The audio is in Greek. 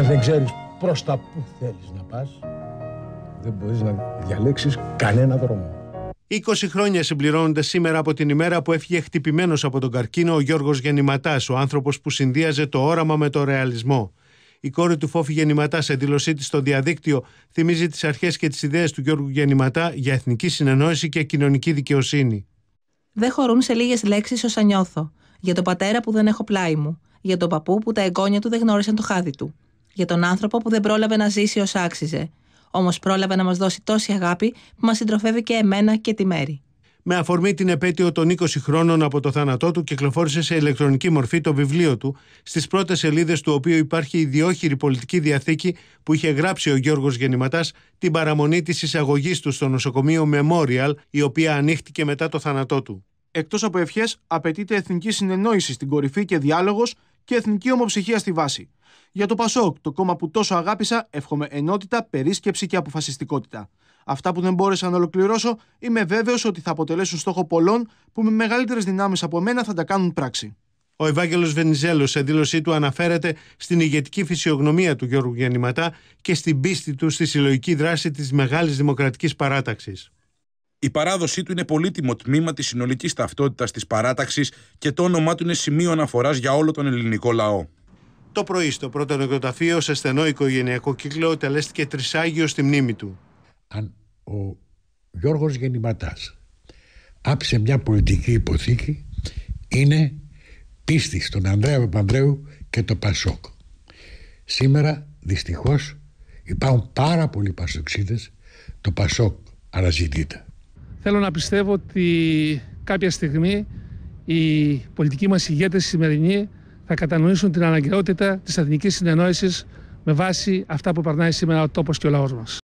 Αν δεν ξέρεις προς τα που θέλεις να πας, δεν μπορείς να διαλέξεις κανένα δρόμο. 20 χρόνια συμπληρώνονται σήμερα από την ημέρα που έφυγε χτυπημένος από τον καρκίνο ο Γιώργος Γεννηματάς, ο άνθρωπος που συνδύαζε το όραμα με το ρεαλισμό. Η κόρη του Φόφη Γεννηματά, σε δήλωσή της στο διαδίκτυο, θυμίζει τις αρχές και τις ιδέες του Γιώργου Γεννηματά για εθνική συνεννόηση και κοινωνική δικαιοσύνη. Δεν χωρούν σε λίγες λέξεις όσα νιώθω. Για τον πατέρα που δεν έχω πλάι μου. Για τον παππού που τα εγγόνια του δεν γνώρισαν το χάδι του για τον άνθρωπο που δεν πρόλαβε να ζήσει ως άξιζε. Όμως πρόλαβε να μας δώσει τόση αγάπη που μας συντροφεύει και εμένα και τη μέρη. Με αφορμή την επέτειο των 20 χρόνων από το θάνατό του, κυκλοφόρησε σε ηλεκτρονική μορφή το βιβλίο του, στις πρώτες σελίδες του οποίου υπάρχει η διόχειρη πολιτική διαθήκη που είχε γράψει ο Γιώργος Γεννηματάς την παραμονή της εισαγωγής του στο νοσοκομείο Memorial, η οποία ανοίχτηκε μετά το θάνατό του. Εκτός από ευχές, απαιτείται εθνική συνεννόηση στην κορυφή και διάλογος και εθνική ομοψυχία στη βάση. Για το Πασόκ, το κόμμα που τόσο αγάπησα, εύχομαι ενότητα, περίσκεψη και αποφασιστικότητα. Αυτά που δεν μπόρεσα να ολοκληρώσω, είμαι βέβαιος ότι θα αποτελέσουν στόχο πολλών που με μεγαλύτερες δυνάμεις από μένα θα τα κάνουν πράξη. Ο Ευάγγελος Βενιζέλος, σε δήλωσή του, αναφέρεται στην ηγετική φυσιογνωμία του Γιώργου Γεννηματά και στην πίστη του στη συλλογική δράση της Μεγάλης Δημοκρατικής Παράταξης. Η παράδοσή του είναι πολύτιμο τμήμα της συνολικής ταυτότητας της παράταξης και το όνομά του είναι σημείο αναφοράς για όλο τον ελληνικό λαό. Το πρωί στο πρώτο νεκροταφείο, σε στενό οικογενειακό κύκλο, τελέστηκε τρισάγιο στη μνήμη του. Αν ο Γιώργος Γεννηματάς άψε μια πολιτική υποθήκη, είναι πίστη στον Ανδρέα Παπανδρέου και το Πασόκ. Σήμερα δυστυχώς υπάρχουν πάρα πολλοί Πασοξίδες. Το Πασόκ αναζητείται. Θέλω να πιστεύω ότι κάποια στιγμή οι πολιτικοί μας ηγέτες σημερινοί θα κατανοήσουν την αναγκαιότητα της εθνικής συνεννόησης με βάση αυτά που περνάει σήμερα ο τόπος και ο λαός μας.